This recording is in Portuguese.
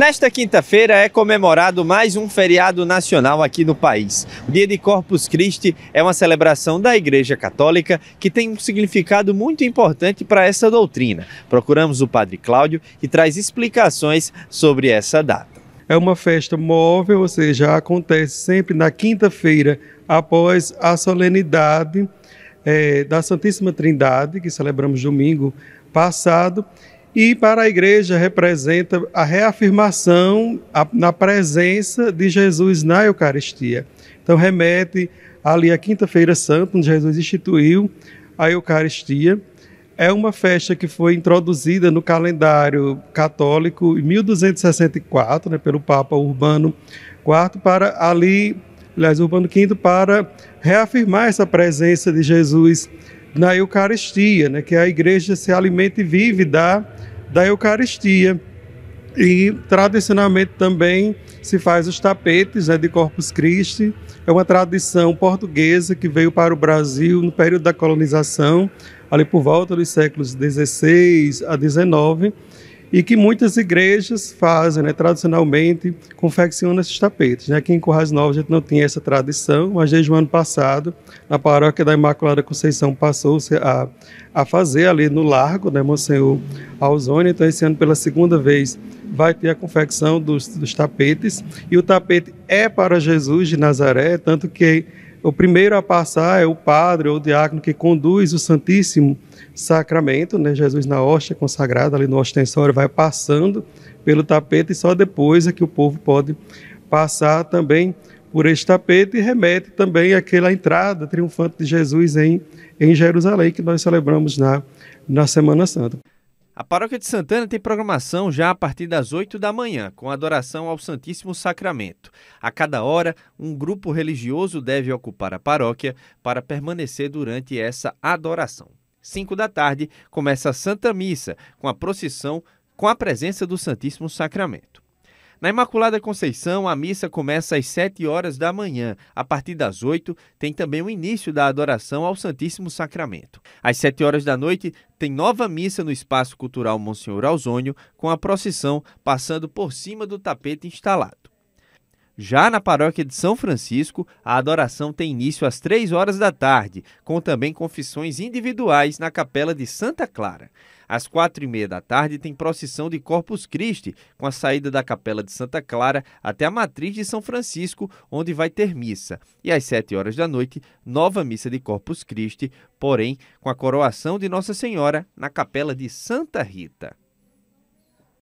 Nesta quinta-feira é comemorado mais um feriado nacional aqui no país. O Dia de Corpus Christi é uma celebração da Igreja Católica que tem um significado muito importante para essa doutrina. Procuramos o Padre Cláudio que traz explicações sobre essa data. É uma festa móvel, ou seja, acontece sempre na quinta-feira após a solenidade é, da Santíssima Trindade, que celebramos domingo passado, e para a igreja representa a reafirmação na presença de Jesus na Eucaristia. Então remete ali à Quinta-feira Santa, onde Jesus instituiu a Eucaristia. É uma festa que foi introduzida no calendário católico em 1264, né, pelo Papa Urbano IV, para ali, aliás, Urbano V, para reafirmar essa presença de Jesus na Eucaristia, né? que a igreja se alimenta e vive da, da Eucaristia. E tradicionalmente também se faz os tapetes né, de Corpus Christi. É uma tradição portuguesa que veio para o Brasil no período da colonização, ali por volta dos séculos 16 a 19 e que muitas igrejas fazem, né, tradicionalmente, confeccionam esses tapetes. Né? Aqui em Currais Novos a gente não tinha essa tradição, mas desde o ano passado, a paróquia da Imaculada Conceição passou-se a, a fazer ali no Largo, né, Monsenhor Alzoni. Então, esse ano, pela segunda vez, vai ter a confecção dos, dos tapetes. E o tapete é para Jesus de Nazaré, tanto que o primeiro a passar é o padre ou o diácono que conduz o Santíssimo Sacramento, né? Jesus na hóstia consagrada, ali no ostensório, vai passando pelo tapete e só depois é que o povo pode passar também por este tapete e remete também àquela entrada triunfante de Jesus em, em Jerusalém que nós celebramos na, na Semana Santa. A Paróquia de Santana tem programação já a partir das 8 da manhã, com adoração ao Santíssimo Sacramento. A cada hora, um grupo religioso deve ocupar a paróquia para permanecer durante essa adoração. 5 da tarde, começa a Santa Missa, com a procissão com a presença do Santíssimo Sacramento. Na Imaculada Conceição, a missa começa às 7 horas da manhã. A partir das 8, tem também o início da adoração ao Santíssimo Sacramento. Às 7 horas da noite, tem nova missa no Espaço Cultural Monsenhor Alzônio, com a procissão passando por cima do tapete instalado. Já na paróquia de São Francisco, a adoração tem início às 3 horas da tarde, com também confissões individuais na Capela de Santa Clara. Às quatro e meia da tarde tem procissão de Corpus Christi, com a saída da Capela de Santa Clara até a Matriz de São Francisco, onde vai ter missa. E às sete horas da noite, nova missa de Corpus Christi, porém com a coroação de Nossa Senhora na Capela de Santa Rita.